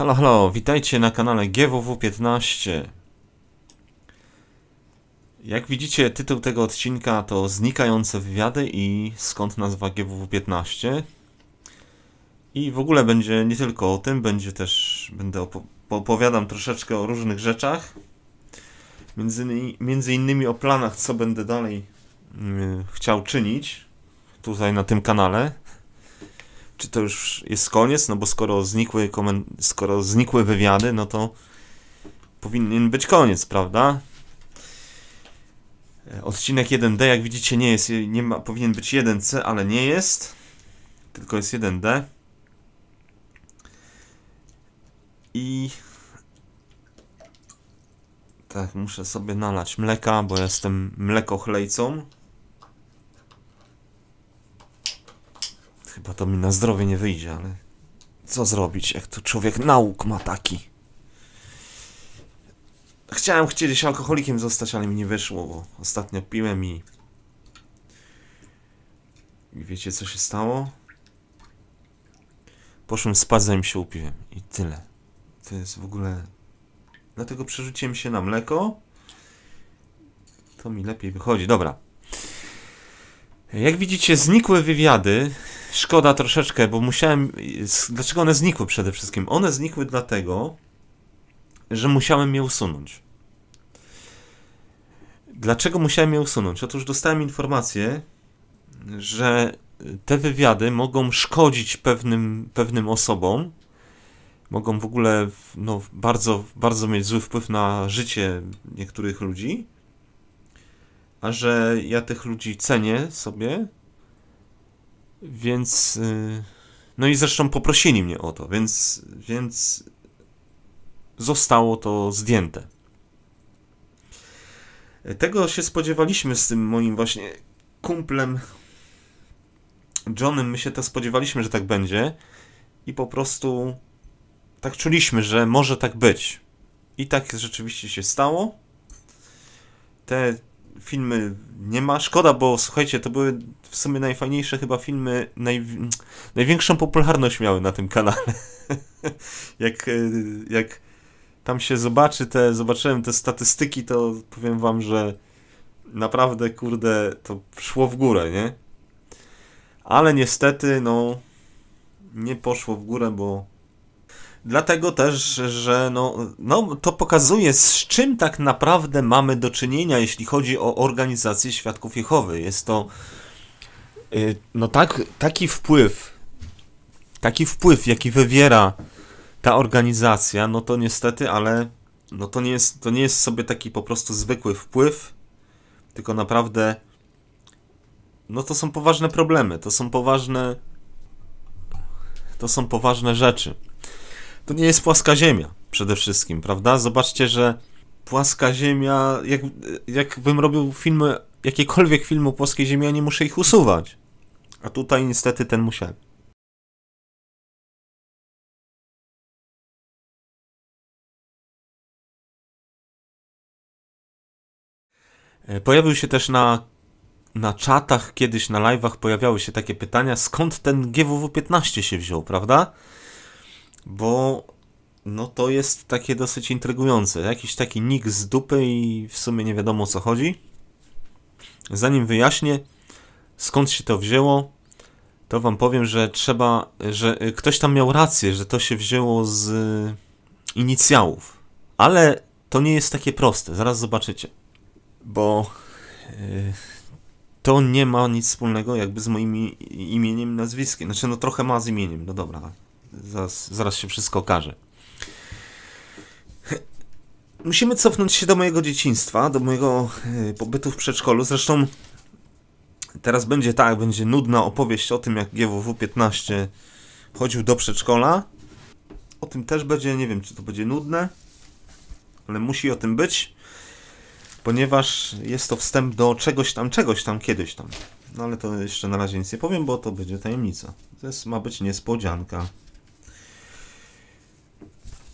Halo, halo, witajcie na kanale GWW15. Jak widzicie, tytuł tego odcinka to Znikające wywiady i skąd nazwa GWW15. I w ogóle będzie nie tylko o tym, będzie też będę op opowiadam troszeczkę o różnych rzeczach. Między, innymi, między innymi o planach, co będę dalej yy, chciał czynić tutaj na tym kanale czy to już jest koniec, no bo skoro znikły, komen... skoro znikły wywiady, no to powinien być koniec, prawda? E, odcinek 1D, jak widzicie, nie jest, nie ma, powinien być 1C, ale nie jest, tylko jest 1D. I tak, muszę sobie nalać mleka, bo jestem mlekochlejcą. Chyba to mi na zdrowie nie wyjdzie, ale co zrobić, jak to człowiek nauk ma taki. Chciałem chcieć alkoholikiem zostać, ale mi nie wyszło, bo ostatnio piłem i... I wiecie co się stało? Poszłem spać zanim się upiłem i tyle. To jest w ogóle... Dlatego przerzuciłem się na mleko. To mi lepiej wychodzi. Dobra. Jak widzicie, znikły wywiady Szkoda troszeczkę, bo musiałem. Dlaczego one znikły przede wszystkim? One znikły dlatego, że musiałem je usunąć. Dlaczego musiałem je usunąć? Otóż dostałem informację, że te wywiady mogą szkodzić pewnym, pewnym osobom, mogą w ogóle no, bardzo, bardzo mieć zły wpływ na życie niektórych ludzi, a że ja tych ludzi cenię sobie, więc. Y, no i zresztą poprosili mnie o to, więc, więc zostało to zdjęte. Tego się spodziewaliśmy z tym moim właśnie kumplem Johnem. My się to spodziewaliśmy, że tak będzie i po prostu tak czuliśmy, że może tak być. I tak rzeczywiście się stało. Te filmy nie ma. Szkoda, bo słuchajcie, to były w sumie najfajniejsze chyba filmy, naj... największą popularność miały na tym kanale. jak, e, jak tam się zobaczy te, zobaczyłem te statystyki, to powiem wam, że naprawdę, kurde, to szło w górę, nie? Ale niestety, no, nie poszło w górę, bo Dlatego też, że no, no, to pokazuje, z czym tak naprawdę mamy do czynienia, jeśli chodzi o organizację Świadków Jehowy. Jest to y, no tak, taki wpływ, taki wpływ, jaki wywiera ta organizacja, no to niestety, ale no to, nie jest, to nie jest sobie taki po prostu zwykły wpływ, tylko naprawdę no to są poważne problemy, to są poważne to są poważne rzeczy to nie jest płaska ziemia przede wszystkim, prawda? Zobaczcie, że płaska ziemia, jak, jakbym robił filmy, jakiekolwiek film o płaskiej ziemi, ja nie muszę ich usuwać. A tutaj niestety ten musiałem. E, pojawił się też na, na czatach, kiedyś na live'ach pojawiały się takie pytania, skąd ten GWW-15 się wziął, prawda? bo no to jest takie dosyć intrygujące. Jakiś taki nick z dupy i w sumie nie wiadomo o co chodzi. Zanim wyjaśnię, skąd się to wzięło, to wam powiem, że trzeba, że y, ktoś tam miał rację, że to się wzięło z y, inicjałów. Ale to nie jest takie proste, zaraz zobaczycie. Bo y, to nie ma nic wspólnego jakby z moim imieniem i nazwiskiem. Znaczy, no trochę ma z imieniem, no dobra, tak. Zaraz, zaraz się wszystko okaże. Musimy cofnąć się do mojego dzieciństwa, do mojego e, pobytu w przedszkolu. Zresztą teraz będzie tak, będzie nudna opowieść o tym, jak GWW-15 chodził do przedszkola. O tym też będzie, nie wiem, czy to będzie nudne, ale musi o tym być, ponieważ jest to wstęp do czegoś tam, czegoś tam, kiedyś tam. No ale to jeszcze na razie nic nie powiem, bo to będzie tajemnica. To jest, ma być niespodzianka.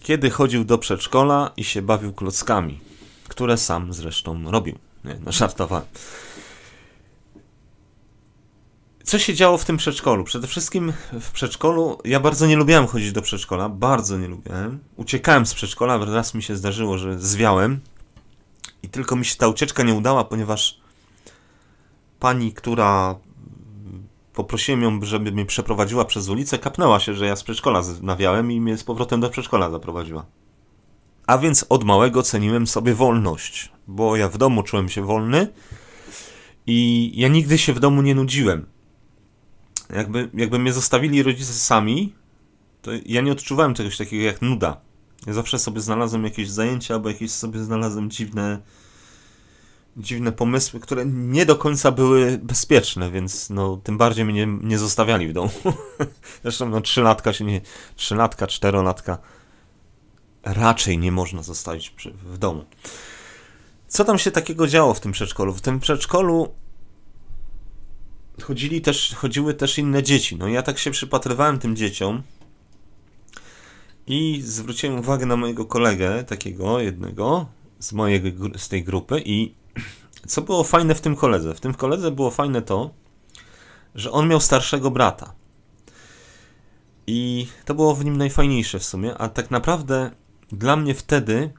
Kiedy chodził do przedszkola i się bawił klockami, które sam zresztą robił. Nie, no żartowałem. Co się działo w tym przedszkolu? Przede wszystkim w przedszkolu ja bardzo nie lubiłem chodzić do przedszkola, bardzo nie lubiłem. Uciekałem z przedszkola, raz mi się zdarzyło, że zwiałem i tylko mi się ta ucieczka nie udała, ponieważ pani, która Poprosiłem ją, żeby mnie przeprowadziła przez ulicę, kapnęła się, że ja z przedszkola znawiałem i mnie z powrotem do przedszkola zaprowadziła. A więc od małego ceniłem sobie wolność, bo ja w domu czułem się wolny i ja nigdy się w domu nie nudziłem. Jakby, jakby mnie zostawili rodzice sami, to ja nie odczuwałem czegoś takiego jak nuda. Ja zawsze sobie znalazłem jakieś zajęcia, albo jakieś sobie znalazłem dziwne dziwne pomysły, które nie do końca były bezpieczne, więc no, tym bardziej mnie nie zostawiali w domu. Zresztą no, trzylatka się nie... trzylatka, czterolatka raczej nie można zostawić przy, w domu. Co tam się takiego działo w tym przedszkolu? W tym przedszkolu chodzili też, chodziły też inne dzieci. No ja tak się przypatrywałem tym dzieciom i zwróciłem uwagę na mojego kolegę, takiego jednego z mojej, z tej grupy i co było fajne w tym koledze? W tym koledze było fajne to, że on miał starszego brata. I to było w nim najfajniejsze w sumie, a tak naprawdę dla mnie wtedy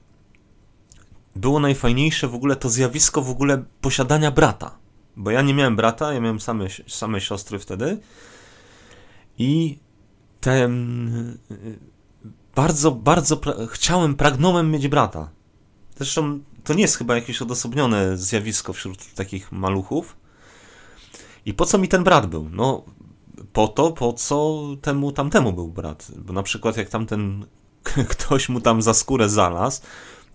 było najfajniejsze w ogóle to zjawisko w ogóle posiadania brata. Bo ja nie miałem brata, ja miałem same, same siostry wtedy. I ten. Bardzo, bardzo pra chciałem, pragnąłem mieć brata. Zresztą to nie jest chyba jakieś odosobnione zjawisko wśród takich maluchów. I po co mi ten brat był? No, po to, po co temu tamtemu był brat. Bo na przykład jak tamten ktoś mu tam za skórę znalazł,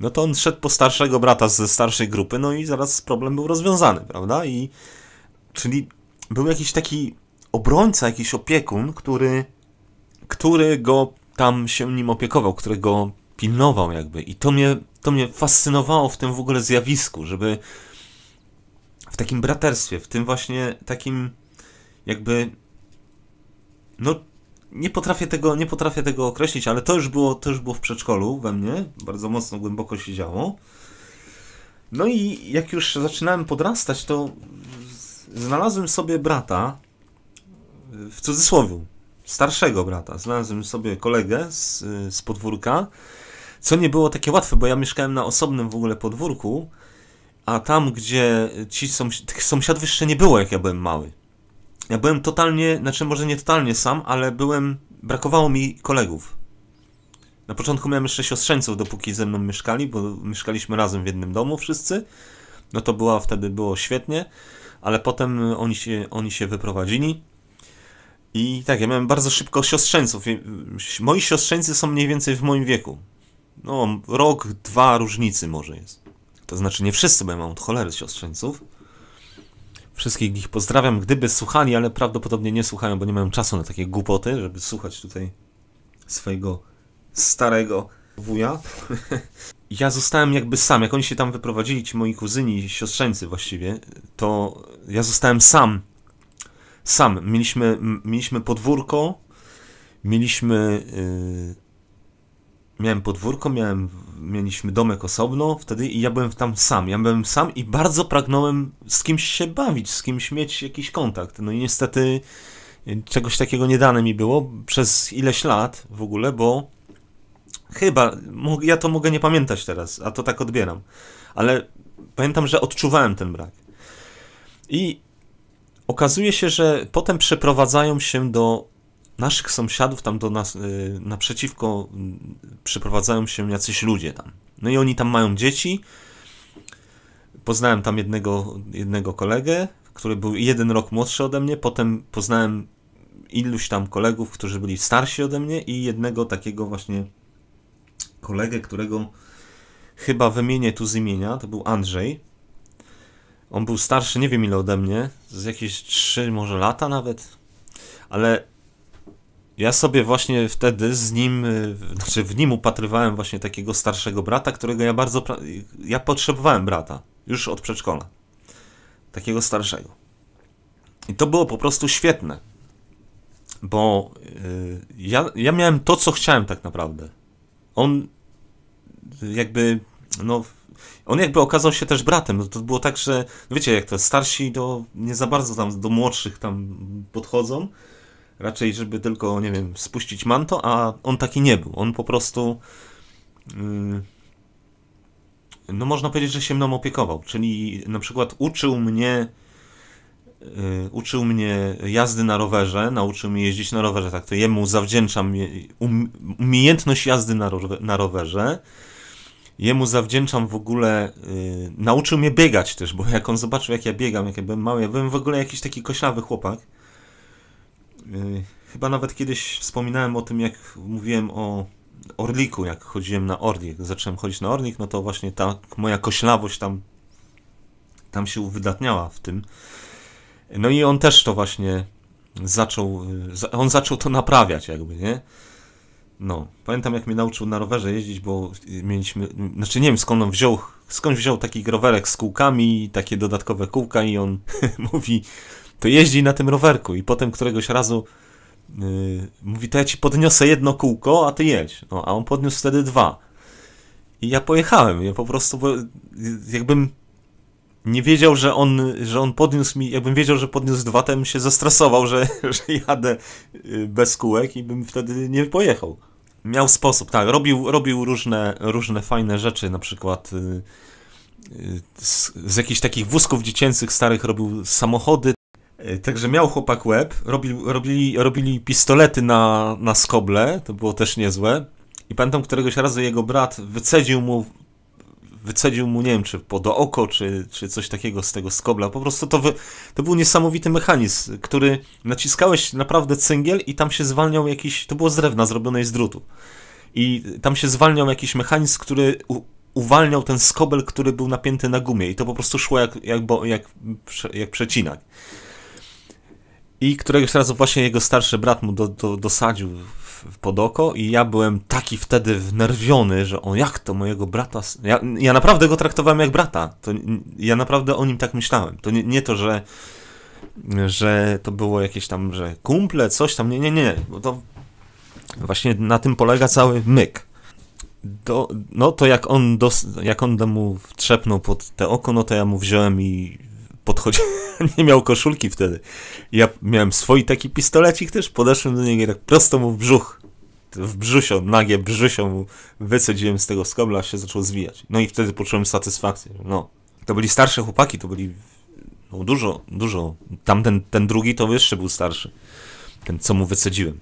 no to on szedł po starszego brata ze starszej grupy, no i zaraz problem był rozwiązany, prawda? I czyli był jakiś taki obrońca, jakiś opiekun, który, który go tam się nim opiekował, którego pilnował jakby. I to mnie, to mnie fascynowało w tym w ogóle zjawisku, żeby w takim braterstwie, w tym właśnie takim jakby no nie potrafię tego, nie potrafię tego określić, ale to już było, to już było w przedszkolu we mnie, bardzo mocno głęboko się działo. No i jak już zaczynałem podrastać, to znalazłem sobie brata w cudzysłowie, starszego brata. Znalazłem sobie kolegę z, z podwórka, co nie było takie łatwe, bo ja mieszkałem na osobnym w ogóle podwórku, a tam, gdzie ci sąsi tych sąsiadów jeszcze nie było, jak ja byłem mały. Ja byłem totalnie, znaczy może nie totalnie sam, ale byłem, brakowało mi kolegów. Na początku miałem jeszcze siostrzeńców, dopóki ze mną mieszkali, bo mieszkaliśmy razem w jednym domu wszyscy. No to była wtedy było świetnie, ale potem oni się, oni się wyprowadzili. I tak, ja miałem bardzo szybko siostrzeńców. Moi siostrzeńcy są mniej więcej w moim wieku no, rok, dwa różnicy może jest. To znaczy, nie wszyscy będą od cholery siostrzeńców. Wszystkich ich pozdrawiam, gdyby słuchali, ale prawdopodobnie nie słuchają, bo nie mają czasu na takie głupoty, żeby słuchać tutaj swojego starego wuja. ja zostałem jakby sam, jak oni się tam wyprowadzili, ci moi kuzyni, siostrzeńcy właściwie, to ja zostałem sam. Sam. Mieliśmy, mieliśmy podwórko, mieliśmy... Yy miałem podwórko, miałem, mieliśmy domek osobno wtedy i ja byłem tam sam. Ja byłem sam i bardzo pragnąłem z kimś się bawić, z kimś mieć jakiś kontakt. No i niestety y, czegoś takiego nie dane mi było przez ileś lat w ogóle, bo chyba, ja to mogę nie pamiętać teraz, a to tak odbieram, ale pamiętam, że odczuwałem ten brak. I okazuje się, że potem przeprowadzają się do naszych sąsiadów tam do nas yy, naprzeciwko przyprowadzają się jacyś ludzie tam. No i oni tam mają dzieci. Poznałem tam jednego, jednego kolegę, który był jeden rok młodszy ode mnie, potem poznałem iluś tam kolegów, którzy byli starsi ode mnie i jednego takiego właśnie kolegę, którego chyba wymienię tu z imienia, to był Andrzej. On był starszy, nie wiem ile ode mnie, z jakieś 3 może lata nawet, ale ja sobie właśnie wtedy z nim, y, znaczy w nim upatrywałem właśnie takiego starszego brata, którego ja bardzo. Ja potrzebowałem brata już od przedszkola. Takiego starszego. I to było po prostu świetne, bo y, ja, ja miałem to, co chciałem tak naprawdę. On y, jakby, no, on jakby okazał się też bratem. No, to było tak, że, no wiecie, jak to starsi do, nie za bardzo tam do młodszych tam podchodzą, raczej żeby tylko, nie wiem, spuścić manto, a on taki nie był. On po prostu yy, no można powiedzieć, że się mną opiekował, czyli na przykład uczył mnie yy, uczył mnie jazdy na rowerze, nauczył mnie jeździć na rowerze, tak to jemu zawdzięczam um, umiejętność jazdy na, rowerze. Jemu zawdzięczam w ogóle, yy, nauczył mnie biegać też, bo jak on zobaczył, jak ja biegam, jak ja byłem mały, ja byłem w ogóle jakiś taki koślawy chłopak Y, chyba nawet kiedyś wspominałem o tym, jak mówiłem o Orliku, jak chodziłem na Orlik. Zacząłem chodzić na Orlik, no to właśnie ta moja koślawość tam, tam się uwydatniała w tym. No i on też to właśnie zaczął, y, on zaczął to naprawiać jakby, nie? No, pamiętam jak mnie nauczył na rowerze jeździć, bo mieliśmy, znaczy nie wiem skąd on wziął, skąd wziął taki rowerek z kółkami, takie dodatkowe kółka i on mówi, to jeździ na tym rowerku i potem któregoś razu yy, mówi, to ja ci podniosę jedno kółko, a ty jedź. No, a on podniósł wtedy dwa. I ja pojechałem, ja po prostu, jakbym nie wiedział, że on, że on podniósł mi, jakbym wiedział, że podniósł dwa, to bym się zestresował, że, że jadę y, bez kółek i bym wtedy nie pojechał. Miał sposób, tak, robił, robił różne, różne fajne rzeczy, na przykład y, y, z, z jakichś takich wózków dziecięcych starych robił samochody, E, także miał chłopak łeb, robili, robili pistolety na, na skoble, to było też niezłe. I pamiętam któregoś razu jego brat wycedził mu, wycedził mu, nie wiem, czy pod oko, czy, czy coś takiego z tego skobla. Po prostu to, wy, to był niesamowity mechanizm, który naciskałeś naprawdę cyngiel i tam się zwalniał jakiś, to było z drewna zrobione z drutu. I tam się zwalniał jakiś mechanizm, który u, uwalniał ten skobel, który był napięty na gumie i to po prostu szło jak, jak, jak, jak przecinak. I któregoś razu właśnie jego starszy brat mu do, do, dosadził pod oko i ja byłem taki wtedy wnerwiony, że on jak to mojego brata... Ja, ja naprawdę go traktowałem jak brata. To, ja naprawdę o nim tak myślałem. To nie, nie to, że że to było jakieś tam, że kumple, coś tam, nie, nie, nie, bo to właśnie na tym polega cały myk. Do, no to jak on, dos, jak on mu trzepnął pod te oko, no to ja mu wziąłem i podchodził, nie miał koszulki wtedy. Ja miałem swój taki pistolecik też, podeszłem do niego i tak prosto mu w brzuch, w brzusio, nagie brzusio mu wycedziłem z tego skobla, a się zaczął zwijać. No i wtedy poczułem satysfakcję. No, to byli starsze chłopaki, to byli no, dużo, dużo. Tamten ten drugi to jeszcze był starszy, ten co mu wycedziłem.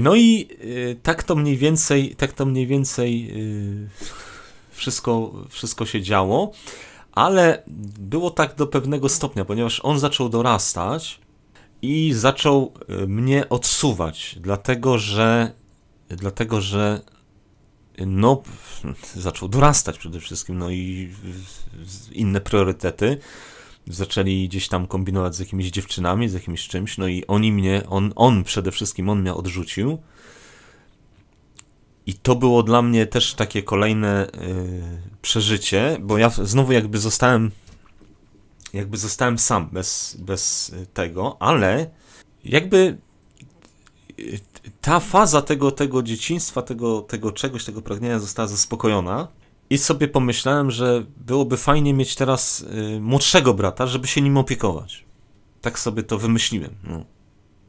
No i y, tak to mniej więcej, tak to mniej więcej y, wszystko, wszystko się działo ale było tak do pewnego stopnia, ponieważ on zaczął dorastać i zaczął e, mnie odsuwać, dlatego że dlatego że e, no zaczął dorastać przede wszystkim, no i inne priorytety zaczęli gdzieś tam kombinować z jakimiś dziewczynami, z jakimś czymś, no i oni mnie, on, on przede wszystkim, on mnie odrzucił i to było dla mnie też takie kolejne yy, przeżycie, bo ja znowu jakby zostałem jakby zostałem sam bez, bez y, tego, ale jakby y, ta faza tego, tego dzieciństwa, tego, tego czegoś, tego pragnienia została zaspokojona. I sobie pomyślałem, że byłoby fajnie mieć teraz y, młodszego brata, żeby się nim opiekować. Tak sobie to wymyśliłem. No.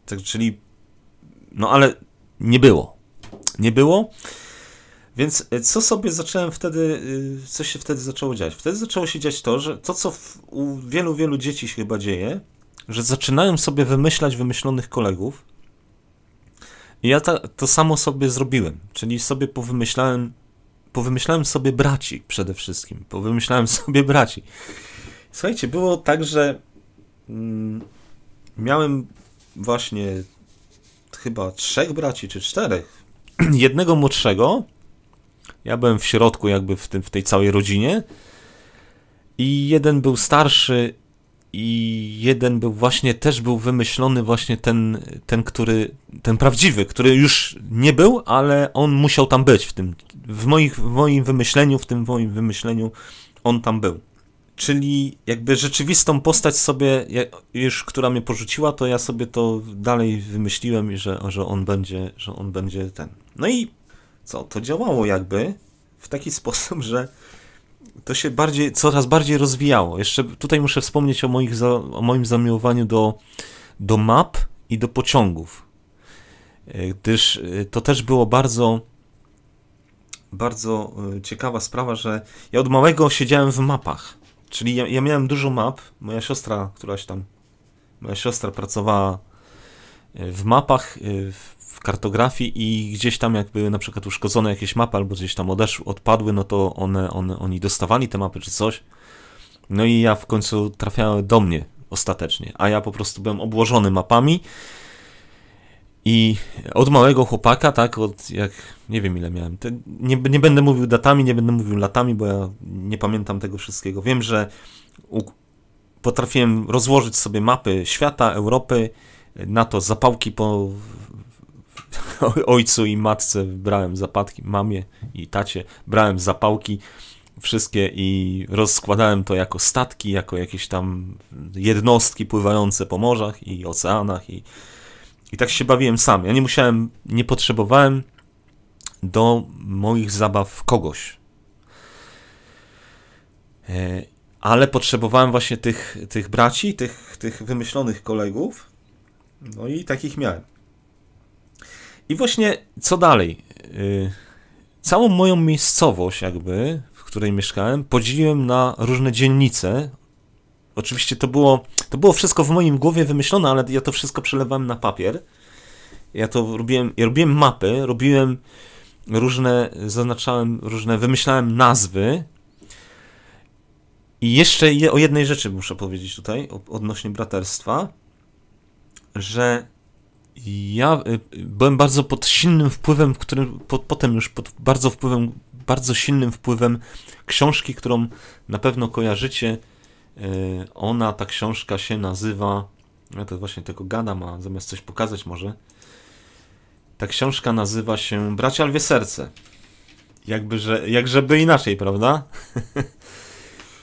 Tak, czyli. No ale nie było nie było. Więc e, co sobie zacząłem wtedy, e, co się wtedy zaczęło dziać? Wtedy zaczęło się dziać to, że to, co u wielu, wielu dzieci się chyba dzieje, że zaczynałem sobie wymyślać wymyślonych kolegów. I ja ta, to samo sobie zrobiłem, czyli sobie powymyślałem, powymyślałem sobie braci przede wszystkim, powymyślałem sobie braci. Słuchajcie, było tak, że mm, miałem właśnie chyba trzech braci czy czterech, jednego młodszego. Ja byłem w środku, jakby w, tym, w tej całej rodzinie. I jeden był starszy, i jeden był właśnie, też był wymyślony, właśnie ten, ten, który, ten prawdziwy, który już nie był, ale on musiał tam być w tym, w, moich, w moim wymyśleniu, w tym moim wymyśleniu on tam był. Czyli jakby rzeczywistą postać sobie, już która mnie porzuciła, to ja sobie to dalej wymyśliłem, że, że on będzie, że on będzie ten, no i co? To działało jakby w taki sposób, że to się bardziej, coraz bardziej rozwijało. Jeszcze tutaj muszę wspomnieć o, moich, o moim zamiłowaniu do, do map i do pociągów. E, gdyż e, to też było bardzo bardzo e, ciekawa sprawa, że ja od małego siedziałem w mapach. Czyli ja, ja, miałem dużo map. Moja siostra, któraś tam, moja siostra pracowała w mapach, w w kartografii i gdzieś tam jak były na przykład uszkodzone jakieś mapy albo gdzieś tam odeszły, odpadły, no to one, one, oni dostawali te mapy czy coś. No i ja w końcu trafiałem do mnie ostatecznie, a ja po prostu byłem obłożony mapami i od małego chłopaka, tak, od jak, nie wiem ile miałem, te, nie, nie będę mówił datami, nie będę mówił latami, bo ja nie pamiętam tego wszystkiego. Wiem, że u, potrafiłem rozłożyć sobie mapy świata, Europy, na to zapałki po ojcu i matce brałem zapadki, mamie i tacie, brałem zapałki wszystkie i rozkładałem to jako statki, jako jakieś tam jednostki pływające po morzach i oceanach i, i tak się bawiłem sam. Ja nie musiałem, nie potrzebowałem do moich zabaw kogoś. E, ale potrzebowałem właśnie tych, tych braci, tych, tych wymyślonych kolegów, no i takich miałem. I właśnie co dalej? Y, całą moją miejscowość, jakby, w której mieszkałem, podzieliłem na różne dzielnice. Oczywiście to było, to było wszystko w moim głowie wymyślone, ale ja to wszystko przelewałem na papier. Ja to robiłem, ja robiłem mapy, robiłem różne, zaznaczałem różne, wymyślałem nazwy. I jeszcze je, o jednej rzeczy muszę powiedzieć tutaj, odnośnie braterstwa, że ja y, byłem bardzo pod silnym wpływem, którym potem już pod bardzo wpływem, bardzo silnym wpływem książki, którą na pewno kojarzycie. Y, ona, ta książka się nazywa. Ja no to właśnie tego gadam, a zamiast coś pokazać może. Ta książka nazywa się Bracia Lwie Serce. Jakby, że, jakżeby inaczej, prawda?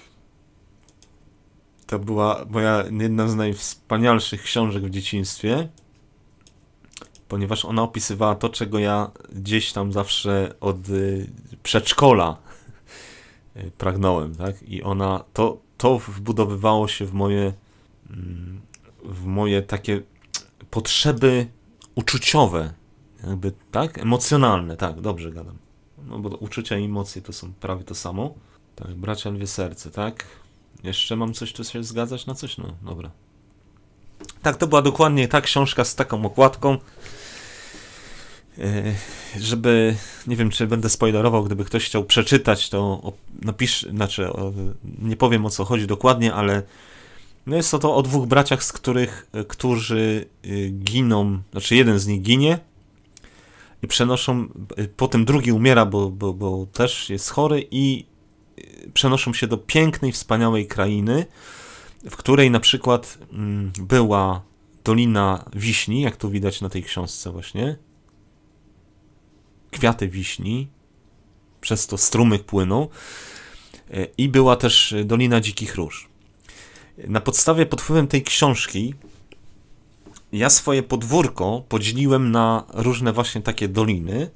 to była moja jedna z najwspanialszych książek w dzieciństwie ponieważ ona opisywała to, czego ja gdzieś tam zawsze od y, przedszkola y, pragnąłem, tak? I ona, to, to wbudowywało się w moje, mm, w moje takie potrzeby uczuciowe, jakby, tak? Emocjonalne, tak, dobrze gadam. No bo uczucia i emocje to są prawie to samo. Tak, bracia lwie serce, tak? Jeszcze mam coś, co się zgadzać na coś? No, dobra. Tak, to była dokładnie ta książka z taką okładką. E, żeby, nie wiem, czy będę spoilerował, gdyby ktoś chciał przeczytać, to napisz, znaczy, nie powiem o co chodzi dokładnie, ale no jest to, to o dwóch braciach, z których, e, którzy e, giną, znaczy jeden z nich ginie i przenoszą, potem drugi umiera, bo, bo, bo też jest chory i przenoszą się do pięknej, wspaniałej krainy, w której na przykład mm, była Dolina Wiśni, jak to widać na tej książce właśnie, kwiaty wiśni, przez to strumyk płynu e, i była też Dolina Dzikich Róż. Na podstawie, pod wpływem tej książki ja swoje podwórko podzieliłem na różne właśnie takie doliny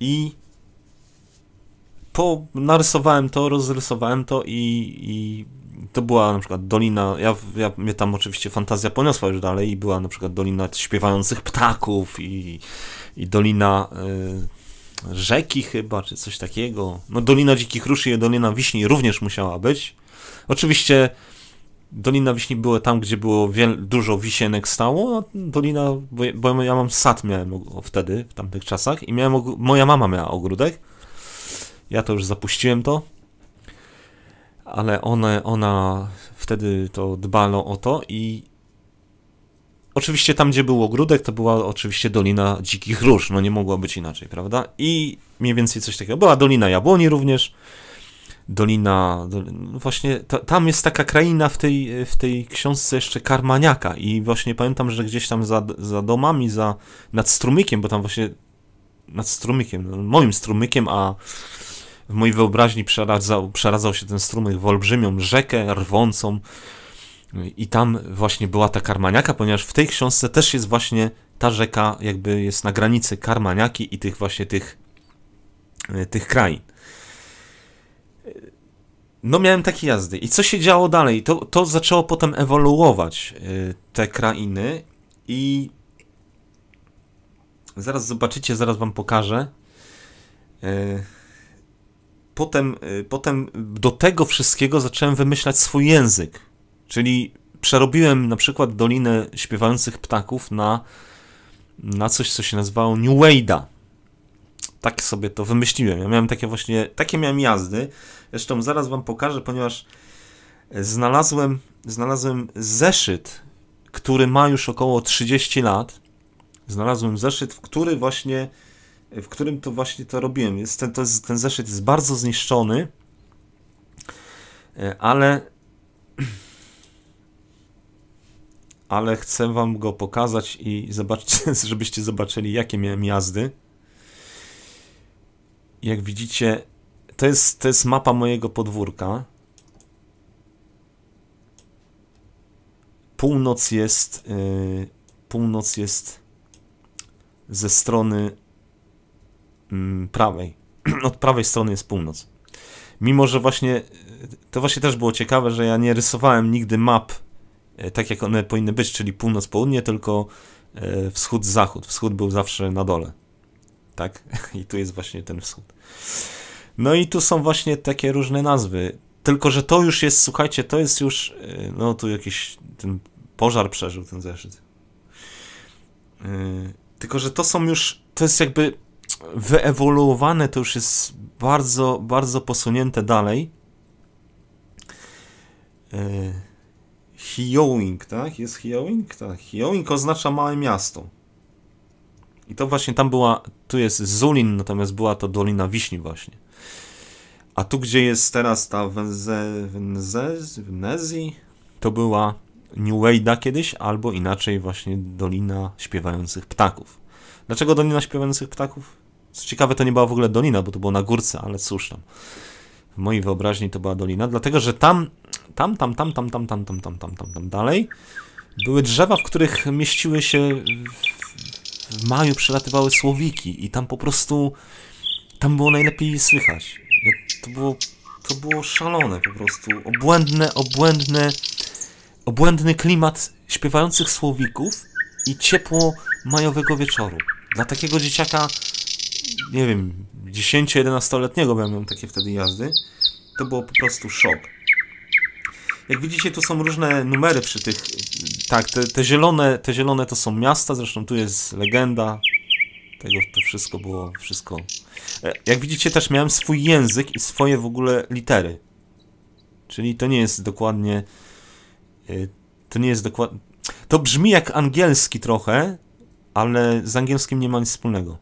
i po, narysowałem to, rozrysowałem to i, i to była na przykład dolina, ja, ja, mnie tam oczywiście fantazja poniosła już dalej i była na przykład dolina śpiewających ptaków i, i dolina y, rzeki chyba, czy coś takiego. No Dolina Dzikich Ruszy i Dolina Wiśni również musiała być. Oczywiście Dolina Wiśni była tam, gdzie było wiel, dużo wisienek stało, a Dolina, bo ja, bo ja mam sad miałem wtedy, w tamtych czasach i miałem, moja mama miała ogródek ja to już zapuściłem to, ale one, ona wtedy to dbano o to i oczywiście tam, gdzie był ogródek, to była oczywiście Dolina Dzikich Róż, no nie mogło być inaczej, prawda? I mniej więcej coś takiego. Była Dolina Jabłoni również, Dolina, no właśnie to, tam jest taka kraina w tej, w tej książce jeszcze Karmaniaka i właśnie pamiętam, że gdzieś tam za, za domami, za, nad strumykiem, bo tam właśnie nad strumykiem, moim strumykiem, a w mojej wyobraźni przeradzał, przeradzał się ten strumyk w olbrzymią rzekę rwącą i tam właśnie była ta Karmaniaka, ponieważ w tej książce też jest właśnie ta rzeka jakby jest na granicy Karmaniaki i tych właśnie tych, e, tych krain. No miałem takie jazdy. I co się działo dalej? To, to zaczęło potem ewoluować e, te krainy i zaraz zobaczycie, zaraz wam pokażę. E, potem, y, potem do tego wszystkiego zacząłem wymyślać swój język. Czyli przerobiłem na przykład Dolinę Śpiewających Ptaków na, na coś, co się nazywało New Wade'a. Tak sobie to wymyśliłem. Ja miałem takie właśnie, takie miałem jazdy. Zresztą zaraz wam pokażę, ponieważ e, znalazłem, znalazłem zeszyt, który ma już około 30 lat. Znalazłem zeszyt, w który właśnie w którym to właśnie to robiłem. Jest ten, to jest, ten zeszyt jest bardzo zniszczony, e, ale ale chcę wam go pokazać i zobaczcie, żebyście zobaczyli, jakie miałem jazdy. Jak widzicie, to jest, to jest mapa mojego podwórka. Północ jest, yy, północ jest ze strony Mm, prawej. Od prawej strony jest północ. Mimo, że właśnie e, to właśnie też było ciekawe, że ja nie rysowałem nigdy map e, tak, jak one powinny być, czyli północ-południe, tylko e, wschód-zachód. Wschód był zawsze na dole. Tak? I tu jest właśnie ten wschód. No i tu są właśnie takie różne nazwy. Tylko, że to już jest, słuchajcie, to jest już, no tu jakiś ten pożar przeżył ten zeszyt. Tylko, że to są już, to jest jakby wyewoluowane to już jest bardzo, bardzo posunięte dalej. E, Hioing, tak? Jest Hioing? Tak. Hioing oznacza małe miasto. I to właśnie tam była, tu jest Zulin, natomiast była to Dolina Wiśni właśnie. A tu, gdzie jest teraz ta Wenze, Wenezji, to była New Wayda kiedyś, albo inaczej właśnie Dolina Śpiewających Ptaków. Dlaczego Dolina Śpiewających Ptaków? Co ciekawe, to nie była w ogóle dolina, bo to było na górce, ale cóż tam. W mojej wyobraźni to była dolina, dlatego że tam, tam, tam, tam, tam, tam, tam, tam, tam, tam, tam, tam dalej były drzewa, w których mieściły się w, maju przelatywały słowiki i tam po prostu tam było najlepiej słychać. To było, to było szalone po prostu. Obłędne, obłędne, obłędny klimat śpiewających słowików i ciepło majowego wieczoru. Dla takiego dzieciaka nie wiem, 10-11-letniego, bo ja miałem takie wtedy jazdy, to było po prostu szok. Jak widzicie, tu są różne numery przy tych. Tak, te, te, zielone, te zielone to są miasta, zresztą tu jest legenda. Tego to wszystko było, wszystko. E, jak widzicie, też miałem swój język i swoje w ogóle litery. Czyli to nie jest dokładnie. E, to nie jest dokładnie. To brzmi jak angielski trochę, ale z angielskim nie ma nic wspólnego.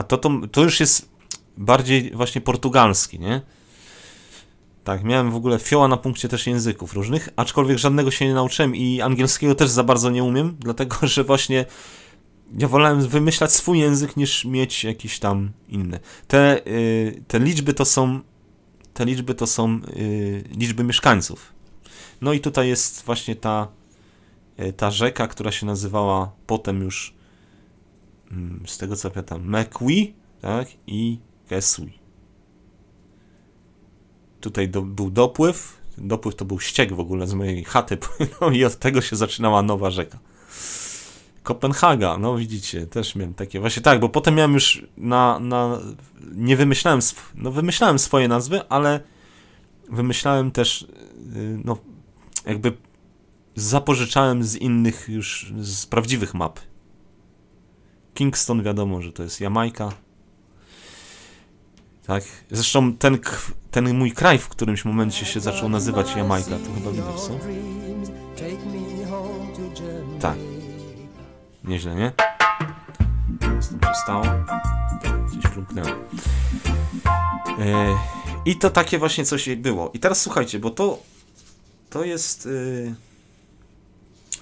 A to, to, to już jest bardziej właśnie portugalski, nie? Tak, miałem w ogóle fioła na punkcie też języków różnych, aczkolwiek żadnego się nie nauczyłem i angielskiego też za bardzo nie umiem, dlatego że właśnie ja wolałem wymyślać swój język niż mieć jakiś tam inny. Te, y, te liczby to są te liczby to są y, liczby mieszkańców. No i tutaj jest właśnie ta, y, ta rzeka, która się nazywała potem już Mm, z tego co pamiętam, Mekwi, tak, i Kesui. Tutaj do, był dopływ, Ten dopływ to był ściek w ogóle z mojej chaty no, i od tego się zaczynała nowa rzeka. Kopenhaga, no widzicie, też miałem takie, właśnie tak, bo potem miałem już na, na nie wymyślałem, no wymyślałem swoje nazwy, ale wymyślałem też, y, no jakby zapożyczałem z innych już, z prawdziwych map, Kingston wiadomo, że to jest Jamajka. Tak? Zresztą ten, ten mój kraj w którymś momencie się zaczął nazywać Jamajka, to chyba widać, co? Tak. Nieźle, nie? Zostało. Gdzieś krumknęło. E, I to takie właśnie coś było. I teraz słuchajcie, bo to to jest y,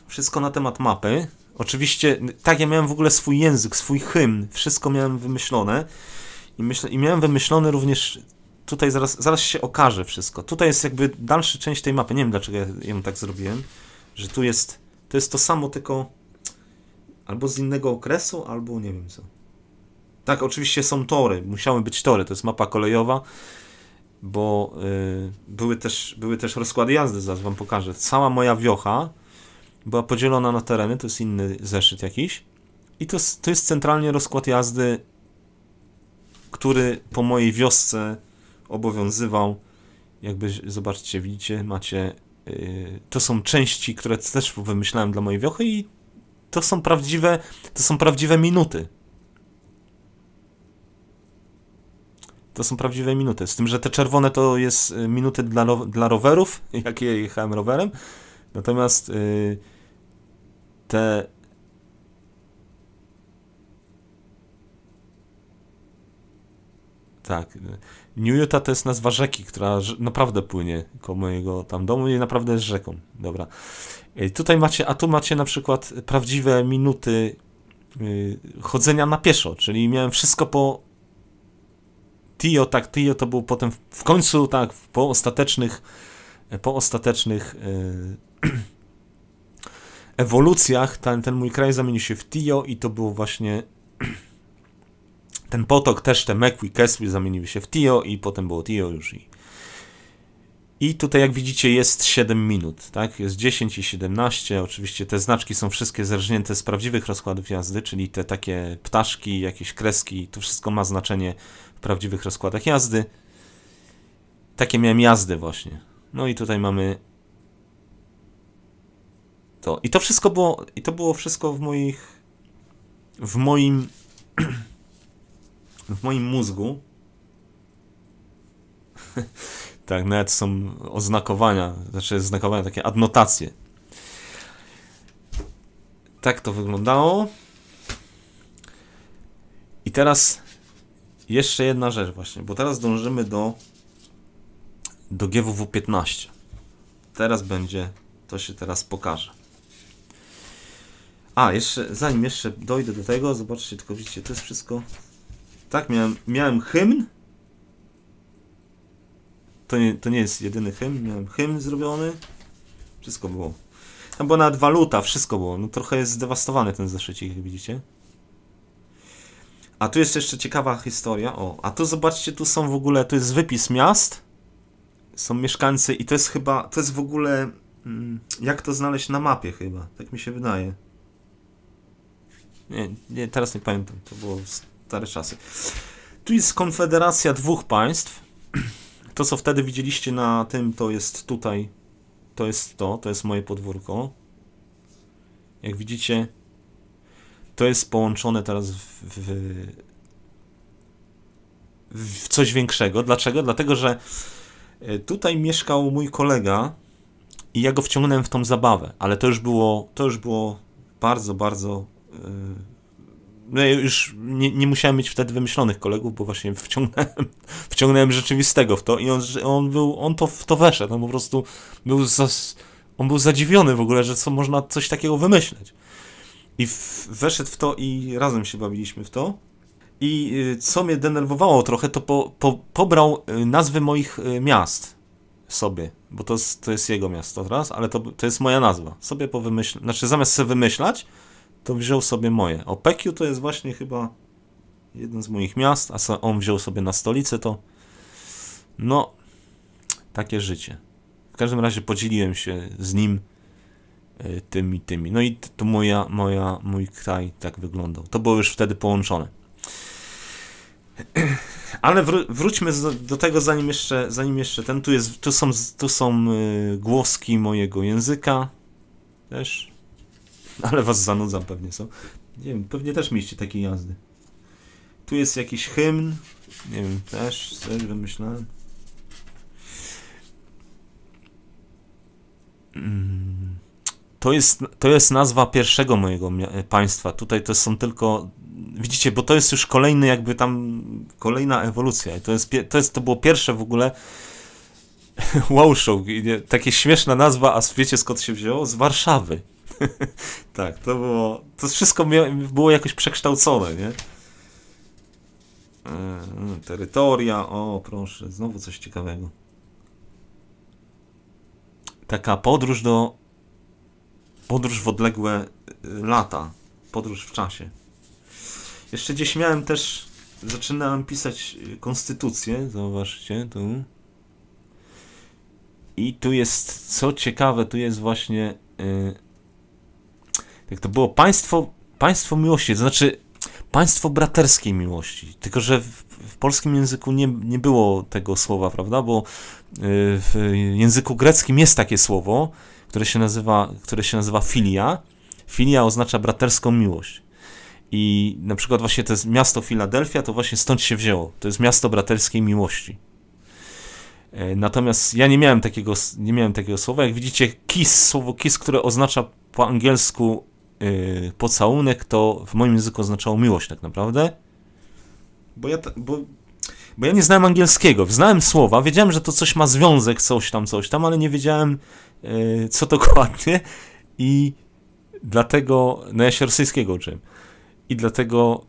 wszystko na temat mapy. Oczywiście, tak, ja miałem w ogóle swój język, swój hymn, wszystko miałem wymyślone i, myśl, i miałem wymyślone również tutaj zaraz, zaraz się okaże wszystko. Tutaj jest jakby dalsza część tej mapy. Nie wiem dlaczego ja ją tak zrobiłem, że tu jest. To jest to samo, tylko albo z innego okresu, albo nie wiem co. Tak, oczywiście są tory, musiały być tory. To jest mapa kolejowa, bo y, były, też, były też rozkłady jazdy, zaraz wam pokażę. Cała moja wiocha była podzielona na tereny, to jest inny zeszyt jakiś. I to, to jest centralnie rozkład jazdy, który po mojej wiosce obowiązywał. Jakby, zobaczcie, widzicie, macie... Yy, to są części, które też wymyślałem dla mojej wiochy i to są prawdziwe, to są prawdziwe minuty. To są prawdziwe minuty. Z tym, że te czerwone to jest y, minuty dla, dla rowerów, jak ja jechałem rowerem. Natomiast yy, te Tak. New Utah to jest nazwa rzeki, która naprawdę płynie koło mojego tam domu i naprawdę jest rzeką. Dobra. E, tutaj macie, a tu macie na przykład prawdziwe minuty y, chodzenia na pieszo, czyli miałem wszystko po Tio, tak, Tio to było potem w, końcu, tak, po ostatecznych po ostatecznych y, ewolucjach ten, ten mój kraj zamienił się w Tio i to było właśnie ten potok, też te Mekwi, Keswi zamieniły się w Tio i potem było Tio już i i tutaj jak widzicie jest 7 minut, tak? Jest 10 i 17. Oczywiście te znaczki są wszystkie zerżnięte z prawdziwych rozkładów jazdy, czyli te takie ptaszki, jakieś kreski, to wszystko ma znaczenie w prawdziwych rozkładach jazdy. Takie miałem jazdy właśnie. No i tutaj mamy to. I to wszystko było, i to było wszystko w moich, w moim, w moim mózgu. tak, nawet są oznakowania, znaczy znakowania, takie adnotacje. Tak to wyglądało. I teraz jeszcze jedna rzecz właśnie, bo teraz dążymy do do GWW 15. Teraz będzie, to się teraz pokaże. A, jeszcze, zanim jeszcze dojdę do tego, zobaczcie, tylko widzicie, to jest wszystko... Tak, miałem, miałem hymn. To nie, to nie jest jedyny hymn, miałem hymn zrobiony. Wszystko było. Tam no była nawet waluta, wszystko było. No trochę jest zdewastowany ten zeszycik, jak widzicie. A tu jest jeszcze ciekawa historia. O, a tu zobaczcie, tu są w ogóle, to jest wypis miast. Są mieszkańcy i to jest chyba, to jest w ogóle, mm, jak to znaleźć na mapie chyba, tak mi się wydaje. Nie, nie, teraz nie pamiętam, to było stare czasy. Tu jest konfederacja dwóch państw. To, co wtedy widzieliście na tym, to jest tutaj. To jest to, to jest moje podwórko. Jak widzicie, to jest połączone teraz w, w, w coś większego. Dlaczego? Dlatego, że e, tutaj mieszkał mój kolega i ja go wciągnąłem w tą zabawę, ale to już było, to już było bardzo, bardzo Yy, no ja już nie, nie musiałem mieć wtedy wymyślonych kolegów, bo właśnie wciągnąłem, wciągnąłem rzeczywistego w to i on, on był, on to w to weszedł, on po prostu był, zas, on był zadziwiony w ogóle, że co, można coś takiego wymyśleć. I w, weszedł w to i razem się bawiliśmy w to. I yy, co mnie denerwowało trochę, to po, po, pobrał yy, nazwy moich miast sobie, bo to jest, to jest jego miasto teraz, ale to, to jest moja nazwa. Sobie powymyśl... Znaczy zamiast sobie wymyślać, to wziął sobie moje. Opekiu to jest właśnie chyba jeden z moich miast, a on wziął sobie na stolicę to. No, takie życie. W każdym razie podzieliłem się z nim e, tymi, tymi. No i to moja, moja, mój kraj tak wyglądał. To było już wtedy połączone. Ale wró wróćmy do, do, tego, zanim jeszcze, zanim jeszcze ten. Tu, jest, tu są, tu są e, głoski mojego języka też. ale was zanudzam pewnie są. Nie wiem, pewnie też mieliście takie jazdy. Tu jest jakiś hymn, nie wiem, też coś wymyślałem. Mm. To jest, to jest nazwa pierwszego mojego e, państwa. Tutaj to są tylko. Widzicie, bo to jest już kolejny, jakby tam kolejna ewolucja. I to, jest, to, jest, to było pierwsze w ogóle wow show. Takie śmieszna nazwa, a wiecie skąd się wzięło? Z Warszawy. tak, to było. To wszystko było jakoś przekształcone, nie? E, e, terytoria, o proszę, znowu coś ciekawego. Taka podróż do. Podróż w odległe y, lata. Podróż w czasie. Jeszcze gdzieś miałem też. Zaczynałem pisać y, konstytucję, zauważcie tu. I tu jest, co ciekawe, tu jest właśnie. Yy, jak to było państwo, państwo miłości, to znaczy państwo braterskiej miłości. Tylko, że w, w polskim języku nie, nie było tego słowa, prawda? Bo y, w języku greckim jest takie słowo, które się nazywa, które się nazywa filia. Filia oznacza braterską miłość. I na przykład właśnie to miasto Filadelfia to właśnie stąd się wzięło. To jest miasto braterskiej miłości. E, natomiast ja nie miałem takiego, nie miałem takiego słowa. Jak widzicie, kiss, słowo kiss, które oznacza po angielsku yy, pocałunek to w moim języku oznaczało miłość tak naprawdę. Bo ja, ta, bo, bo ja nie znałem angielskiego. Znałem słowa, wiedziałem, że to coś ma związek, coś tam, coś tam, ale nie wiedziałem yy, co dokładnie i dlatego, no ja się rosyjskiego uczyłem. I dlatego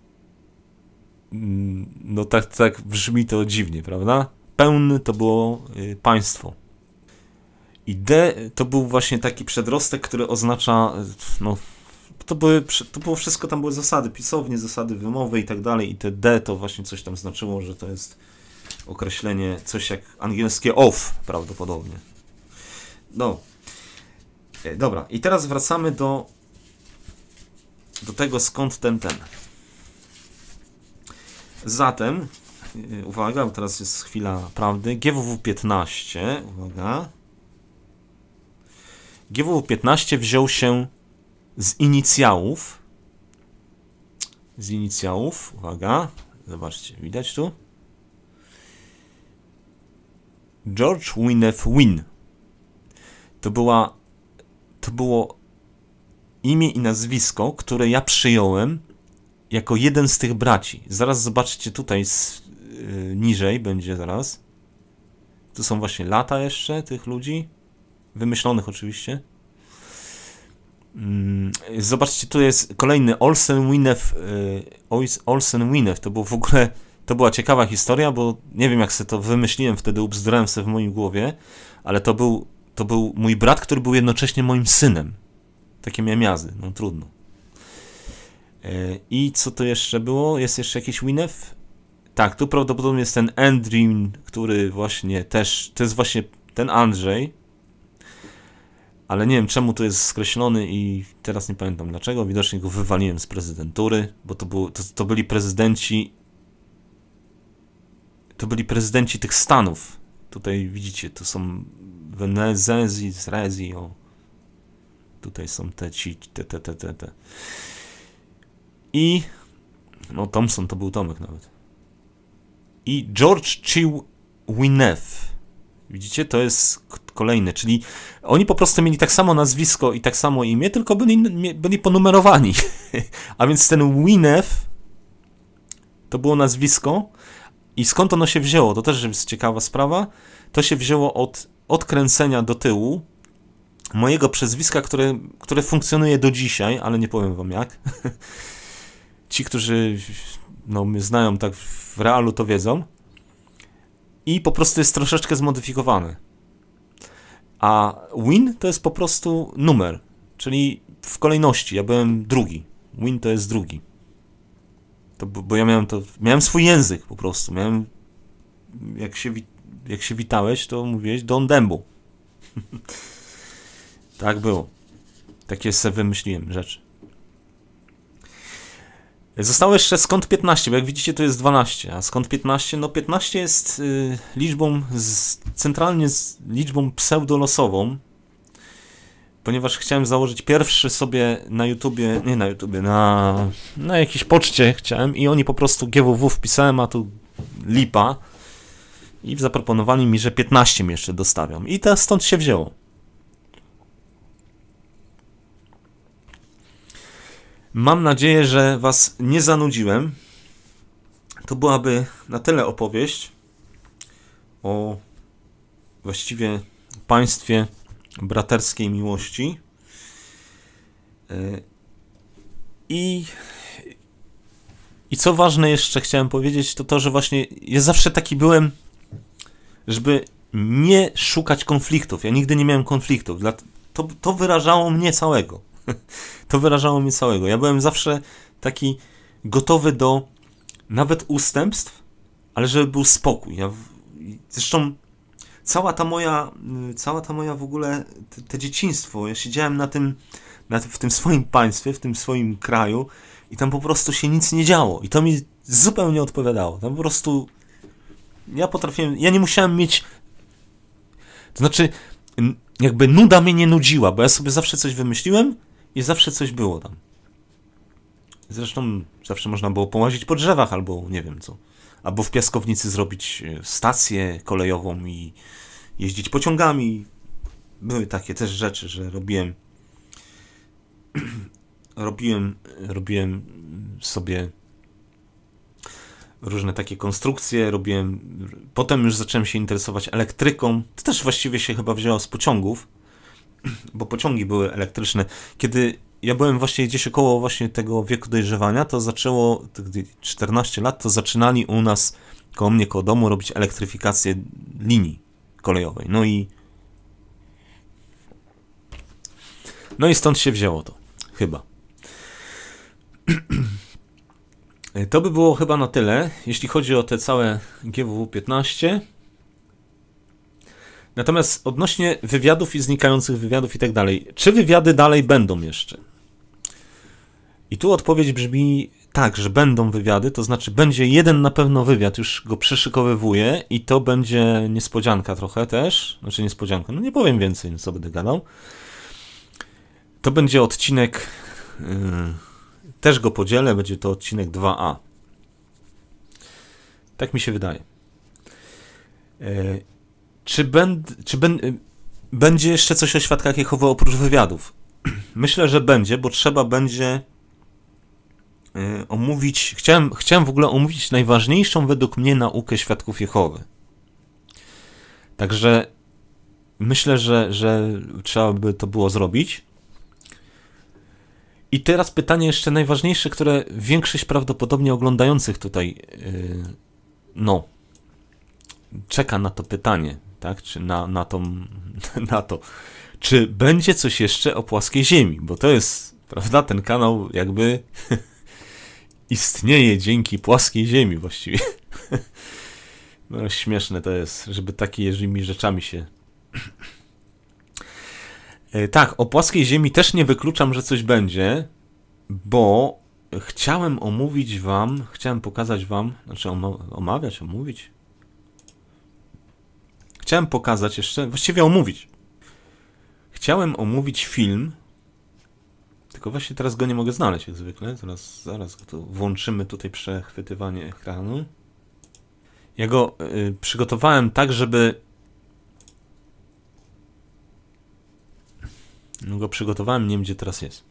mm, no tak, tak brzmi to dziwnie, prawda? Pełny to było y, państwo. I D to był właśnie taki przedrostek, który oznacza no, to, były, to było wszystko, tam były zasady pisownie, zasady wymowy i tak dalej i te D to właśnie coś tam znaczyło, że to jest określenie, coś jak angielskie off prawdopodobnie. No. E, dobra, i teraz wracamy do do tego skąd ten ten. Zatem, e, uwaga, bo teraz jest chwila prawdy, GWW-15, uwaga, GWW-15 wziął się z inicjałów. Z inicjałów, uwaga, zobaczcie, widać tu. George Winef Win. To była. To było imię i nazwisko, które ja przyjąłem jako jeden z tych braci. Zaraz zobaczcie tutaj z, yy, niżej będzie zaraz. Tu są właśnie lata jeszcze tych ludzi. Wymyślonych oczywiście. Mm, zobaczcie, tu jest kolejny Olsen Winew. Y, Olsen Winew to był w ogóle. To była ciekawa historia, bo nie wiem jak sobie to wymyśliłem wtedy, ubzdurałem sobie w mojej głowie, ale to był, to był mój brat, który był jednocześnie moim synem. Takie miałem jazdy, no trudno. E, I co to jeszcze było? Jest jeszcze jakiś Winew? Tak, tu prawdopodobnie jest ten Andrin, który właśnie też, to jest właśnie ten Andrzej, ale nie wiem czemu tu jest skreślony i teraz nie pamiętam dlaczego. Widocznie go wywaliłem z prezydentury, bo to, było, to, to byli prezydenci. To byli prezydenci tych stanów. Tutaj widzicie, to są Wenezezi, Zrezi, o. Tutaj są te ci, te, te, te, te, te. I. No, Thompson to był Tomek nawet. I George Chiw Wineff. Widzicie, to jest kolejny, czyli oni po prostu mieli tak samo nazwisko i tak samo imię, tylko byli, byli ponumerowani. A więc ten Winef to było nazwisko i skąd ono się wzięło? To też jest ciekawa sprawa. To się wzięło od odkręcenia do tyłu mojego przezwiska, które, które funkcjonuje do dzisiaj, ale nie powiem wam jak. Ci, którzy no, mnie znają tak w realu, to wiedzą. I po prostu jest troszeczkę zmodyfikowany. A win to jest po prostu numer, czyli w kolejności. Ja byłem drugi. Win to jest drugi. To, bo ja miałem to, miałem swój język po prostu. Miałem, jak się, jak się witałeś, to mówiłeś Don Dębu. tak było. Takie sobie wymyśliłem rzeczy. Zostało jeszcze skąd 15, bo jak widzicie to jest 12, a skąd 15? No 15 jest y, liczbą z, centralnie z liczbą pseudolosową, ponieważ chciałem założyć pierwszy sobie na YouTubie, nie na YouTubie, na, na jakiejś poczcie chciałem i oni po prostu GWW wpisałem, a tu lipa i zaproponowali mi, że 15 mi jeszcze dostawią i to stąd się wzięło. Mam nadzieję, że Was nie zanudziłem. To byłaby na tyle opowieść o właściwie państwie braterskiej miłości. E, I, I co ważne jeszcze chciałem powiedzieć, to to, że właśnie ja zawsze taki byłem, żeby nie szukać konfliktów. Ja nigdy nie miałem konfliktów. To, to wyrażało mnie całego to wyrażało mnie całego. Ja byłem zawsze taki gotowy do nawet ustępstw, ale żeby był spokój. Ja, zresztą cała ta moja, mm, cała ta moja w ogóle, te, te dzieciństwo, ja siedziałem na tym, na, w tym swoim państwie, w tym swoim kraju i tam po prostu się nic nie działo. I to mi zupełnie odpowiadało. Tam po prostu ja potrafiłem, ja nie musiałem mieć, to znaczy jakby nuda mnie nie nudziła, bo ja sobie zawsze coś wymyśliłem, i zawsze coś było tam. Zresztą zawsze można było połazić po drzewach albo nie wiem co. Albo w piaskownicy zrobić e, stację kolejową i jeździć pociągami. Były takie też rzeczy, że robiłem. robiłem, e, robiłem sobie różne takie konstrukcje, robiłem. Potem już zacząłem się interesować elektryką. To też właściwie się chyba wzięło z pociągów bo pociągi były elektryczne. Kiedy ja byłem właśnie gdzieś około właśnie tego wieku dojrzewania, to zaczęło, 14 lat, to zaczynali u nas koło mnie, koło domu robić elektryfikację linii kolejowej. No i no i stąd się wzięło to. Chyba. To by było chyba na tyle, jeśli chodzi o te całe GWW 15. Natomiast odnośnie wywiadów i znikających wywiadów i tak dalej, czy wywiady dalej będą jeszcze? I tu odpowiedź brzmi tak, że będą wywiady, to znaczy będzie jeden na pewno wywiad, już go przeszykowywuję i to będzie niespodzianka trochę też, znaczy niespodzianka, no nie powiem więcej, co będę gadał. To będzie odcinek, yy, też go podzielę, będzie to odcinek 2a. Tak mi się wydaje. Yy, czy, ben, czy ben, będzie jeszcze coś o świadkach Jehowy oprócz wywiadów? Myślę, że będzie, bo trzeba będzie y, omówić. Chciałem, chciałem w ogóle omówić najważniejszą według mnie naukę świadków Jehowy. Także myślę, że, że trzeba by to było zrobić. I teraz pytanie jeszcze najważniejsze, które większość prawdopodobnie oglądających tutaj, yy, no, czeka na to pytanie tak? Czy na, na, tą, na to. Czy będzie coś jeszcze o płaskiej Ziemi? Bo to jest, prawda, ten kanał jakby istnieje dzięki płaskiej Ziemi właściwie. no śmieszne to jest, żeby takimi rzeczami się... E, tak, o płaskiej Ziemi też nie wykluczam, że coś będzie, bo chciałem omówić wam, chciałem pokazać wam, znaczy omawiać, omówić, chciałem pokazać jeszcze, właściwie omówić. Chciałem omówić film, tylko właśnie teraz go nie mogę znaleźć jak zwykle. Zaraz, zaraz go tu włączymy tutaj przechwytywanie ekranu. Ja go y, przygotowałem tak, żeby... No go przygotowałem, nie wiem gdzie teraz jest.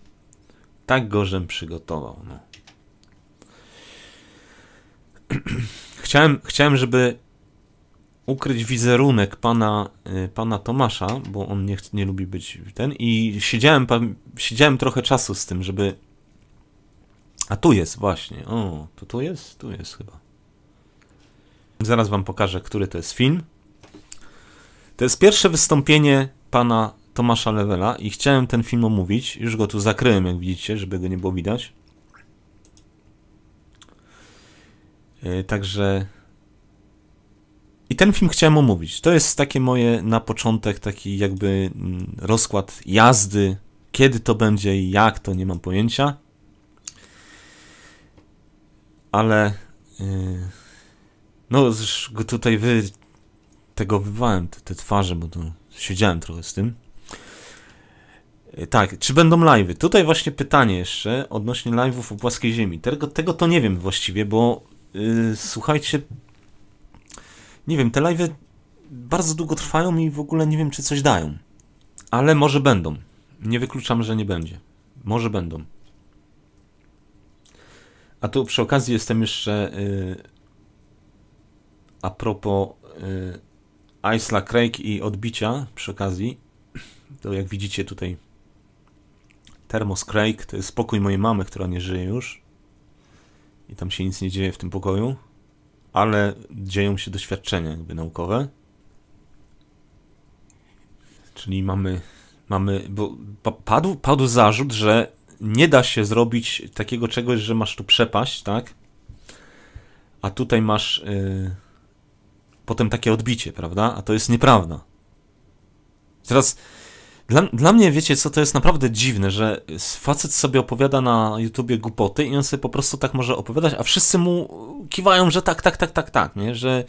Tak go, żem przygotował, no. chciałem, chciałem, żeby ukryć wizerunek pana, y, pana Tomasza, bo on nie, nie lubi być ten. I siedziałem, siedziałem trochę czasu z tym, żeby. A tu jest, właśnie. O, to tu jest? Tu jest chyba. Zaraz wam pokażę, który to jest film. To jest pierwsze wystąpienie pana Tomasza Lewela i chciałem ten film omówić. Już go tu zakryłem, jak widzicie, żeby go nie było widać. Y, także i ten film chciałem omówić. To jest takie moje na początek, taki jakby mm, rozkład jazdy. Kiedy to będzie i jak, to nie mam pojęcia. Ale. Yy, no, tutaj wy tego wywałem, te, te twarze, bo tu siedziałem trochę z tym. Yy, tak, czy będą live'y? Tutaj właśnie pytanie jeszcze odnośnie live'ów o płaskiej ziemi. Tego, tego to nie wiem właściwie, bo yy, słuchajcie, nie wiem, te live bardzo długo trwają i w ogóle nie wiem, czy coś dają. Ale może będą. Nie wykluczam, że nie będzie. Może będą. A tu przy okazji jestem jeszcze yy, a propos yy, Isla Craig i odbicia przy okazji. To jak widzicie tutaj termos Craig to jest pokój mojej mamy, która nie żyje już. I tam się nic nie dzieje w tym pokoju ale dzieją się doświadczenia jakby naukowe. Czyli mamy, mamy bo padł, padł zarzut, że nie da się zrobić takiego czegoś, że masz tu przepaść, tak? A tutaj masz yy, potem takie odbicie, prawda? A to jest nieprawda. Teraz dla, dla mnie, wiecie co, to jest naprawdę dziwne, że facet sobie opowiada na YouTubie głupoty i on sobie po prostu tak może opowiadać, a wszyscy mu kiwają, że tak, tak, tak, tak, tak, nie? Że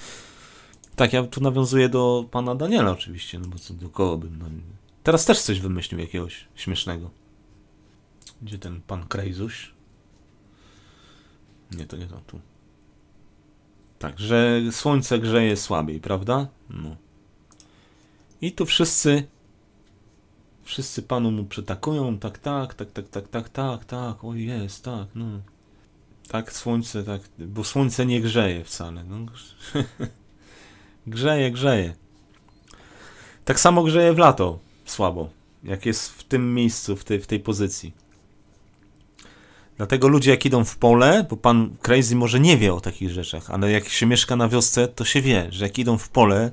tak, ja tu nawiązuję do pana Daniela oczywiście, no bo co do kogo bym... No, teraz też coś wymyślił jakiegoś śmiesznego. Gdzie ten pan Krajzuś? Nie, to nie to, tu. Tak, że słońce grzeje słabiej, prawda? No. I tu wszyscy Wszyscy panu mu przytakują, tak, tak, tak, tak, tak, tak, tak, tak, oj jest, tak, no. Tak, słońce, tak, bo słońce nie grzeje wcale, no. grzeje, grzeje. Tak samo grzeje w lato, słabo, jak jest w tym miejscu, w tej, w tej pozycji. Dlatego ludzie, jak idą w pole, bo pan Crazy może nie wie o takich rzeczach, ale jak się mieszka na wiosce, to się wie, że jak idą w pole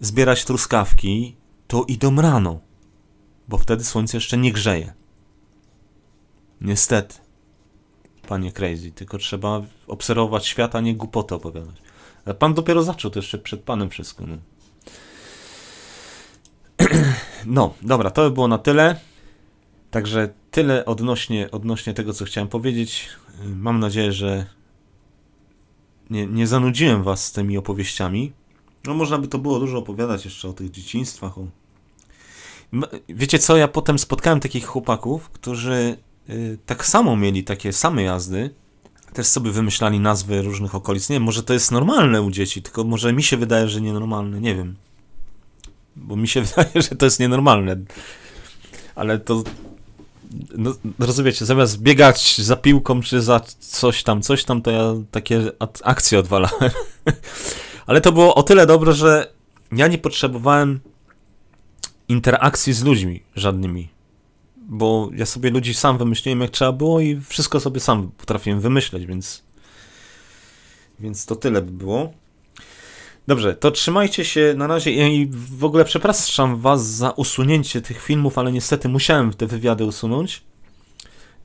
zbierać truskawki, to idą rano bo wtedy słońce jeszcze nie grzeje. Niestety. Panie Crazy, tylko trzeba obserwować świat, a nie głupotę opowiadać. Ale pan dopiero zaczął, to jeszcze przed panem wszystko. No. no, dobra, to by było na tyle. Także tyle odnośnie, odnośnie tego, co chciałem powiedzieć. Mam nadzieję, że nie, nie zanudziłem was z tymi opowieściami. No, można by to było dużo opowiadać jeszcze o tych dzieciństwach, o Wiecie co, ja potem spotkałem takich chłopaków, którzy y, tak samo mieli takie same jazdy, też sobie wymyślali nazwy różnych okolic. Nie wiem, może to jest normalne u dzieci, tylko może mi się wydaje, że nienormalne, nie wiem. Bo mi się wydaje, że to jest nienormalne. Ale to. No, rozumiecie, zamiast biegać za piłką czy za coś tam, coś tam, to ja takie akcje odwalałem. Ale to było o tyle dobre, że ja nie potrzebowałem interakcji z ludźmi żadnymi. Bo ja sobie ludzi sam wymyśliłem jak trzeba było i wszystko sobie sam potrafiłem wymyśleć, więc. Więc to tyle by było. Dobrze, to trzymajcie się na razie i w ogóle przepraszam was za usunięcie tych filmów, ale niestety musiałem te wywiady usunąć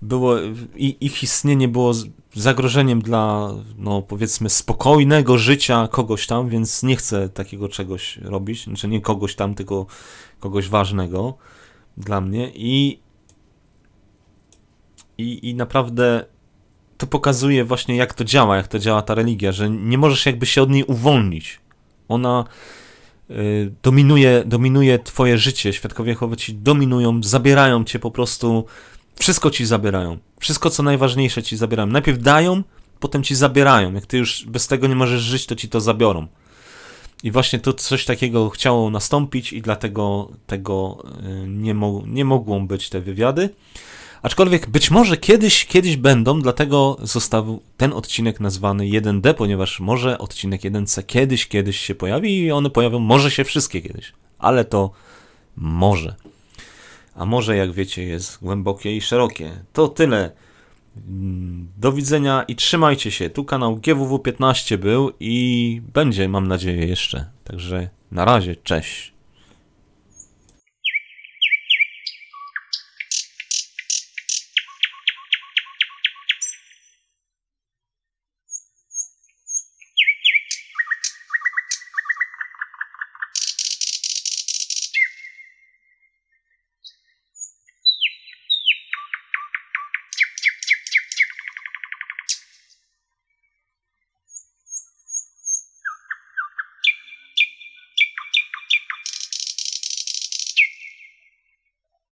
było, ich istnienie było zagrożeniem dla, no powiedzmy, spokojnego życia kogoś tam, więc nie chcę takiego czegoś robić. Znaczy nie kogoś tam, tylko kogoś ważnego dla mnie. I, i, i naprawdę to pokazuje właśnie, jak to działa, jak to działa ta religia, że nie możesz jakby się od niej uwolnić. Ona y, dominuje, dominuje twoje życie. Świadkowie Jehowy ci dominują, zabierają cię po prostu wszystko ci zabierają. Wszystko, co najważniejsze, ci zabierają. Najpierw dają, potem ci zabierają. Jak ty już bez tego nie możesz żyć, to ci to zabiorą. I właśnie to coś takiego chciało nastąpić, i dlatego tego y, nie, mo nie mogą być te wywiady. Aczkolwiek być może kiedyś, kiedyś będą, dlatego został ten odcinek nazwany 1D, ponieważ może odcinek 1C kiedyś, kiedyś się pojawi i one pojawią, może się wszystkie kiedyś, ale to może a morze, jak wiecie, jest głębokie i szerokie. To tyle. Mm, do widzenia i trzymajcie się. Tu kanał GWW15 był i będzie, mam nadzieję, jeszcze. Także na razie, cześć.